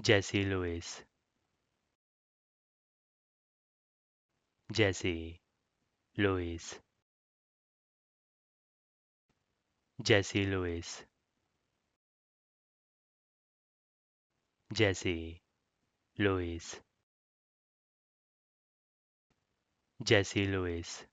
Jesse Lewis Jesse Lewis Jesse Lewis Jesse Lewis Jesse Lewis